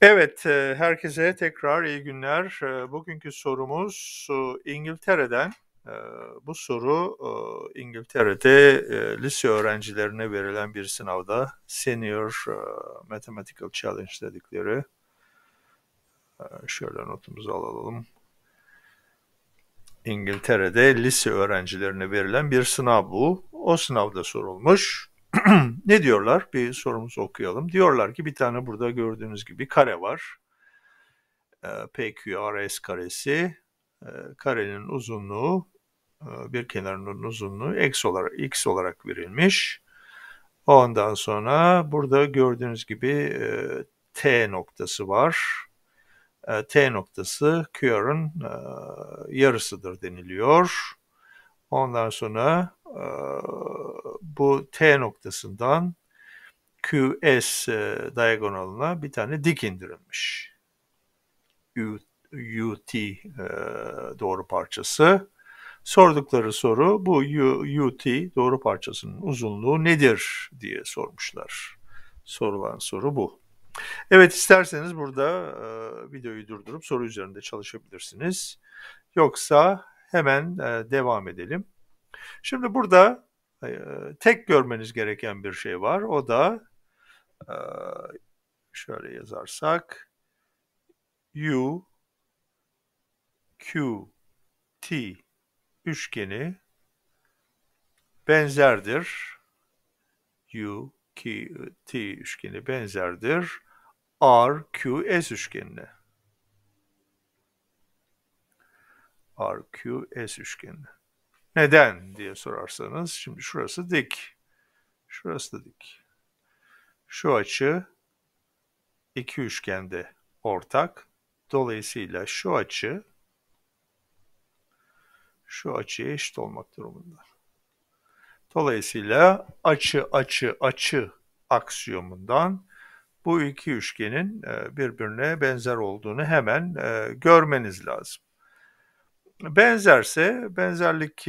Evet, herkese tekrar iyi günler. Bugünkü sorumuz İngiltere'den. Bu soru İngiltere'de lise öğrencilerine verilen bir sınavda Senior Mathematical Challenge dedikleri. Şöyle notumuzu alalım. İngiltere'de lise öğrencilerine verilen bir sınav bu. O sınavda sorulmuş. ne diyorlar? Bir sorumuzu okuyalım. Diyorlar ki bir tane burada gördüğünüz gibi kare var. Ee, PQRS karesi. Ee, karenin uzunluğu e, bir kenarının uzunluğu x olarak, x olarak verilmiş. Ondan sonra burada gördüğünüz gibi e, T noktası var. E, T noktası QR'ın yarısıdır deniliyor. Ondan sonra bu T noktasından QS e, diagonalına bir tane dik indirilmiş. U, UT e, doğru parçası. Sordukları soru bu U, UT doğru parçasının uzunluğu nedir diye sormuşlar. Sorulan soru bu. Evet isterseniz burada e, videoyu durdurup soru üzerinde çalışabilirsiniz. Yoksa hemen e, devam edelim. Şimdi burada e, tek görmeniz gereken bir şey var. O da e, şöyle yazarsak U Q T üçgeni benzerdir. U Q T üçgeni benzerdir R Q S üçgenine. R Q S üçgenine. Neden diye sorarsanız şimdi şurası dik. Şurası da dik. Şu açı iki üçgende ortak. Dolayısıyla şu açı şu açıya eşit olmak durumunda. Dolayısıyla açı açı açı aksiyomundan bu iki üçgenin e, birbirine benzer olduğunu hemen e, görmeniz lazım. Benzerse benzerlik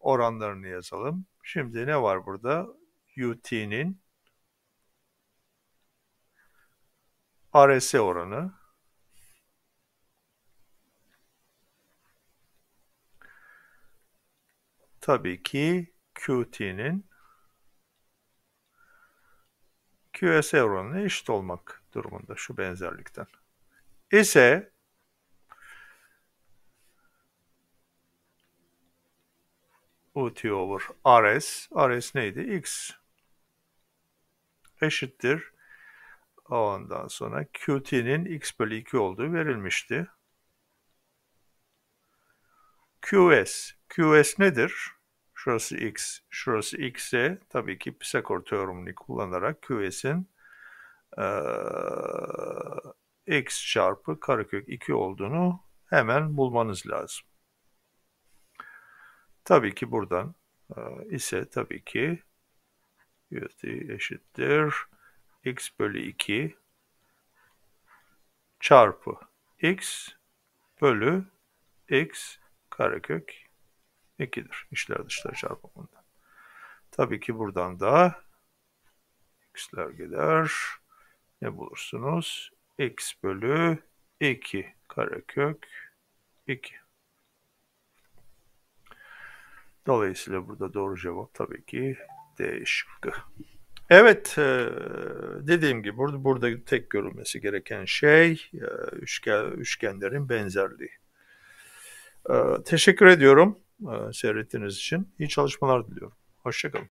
oranlarını yazalım. Şimdi ne var burada? UT'nin RS oranı tabii ki QT'nin QS oranına eşit olmak durumunda şu benzerlikten. İse ut over rs. rs neydi? x eşittir. Ondan sonra qt'nin x bölü 2 olduğu verilmişti. qs. qs nedir? Şurası x, şurası x'e tabii ki Pisagor teoremini kullanarak qs'in e, x çarpı karekök 2 olduğunu hemen bulmanız lazım. Tabii ki buradan e, ise tabii ki USD eşittir x bölü 2 çarpı x bölü x karekök 2'dir. İçler dışlar çarpımından. Tabii ki buradan da x'ler gider. Ne bulursunuz? x bölü 2 karekök 2. Dolayısıyla burada doğru cevap tabii ki D şıkkı. Evet e, dediğim gibi burada, burada tek görülmesi gereken şey e, üçgen, üçgenlerin benzerliği. E, teşekkür ediyorum seyrettiğiniz için. İyi çalışmalar diliyorum. Hoşçakalın.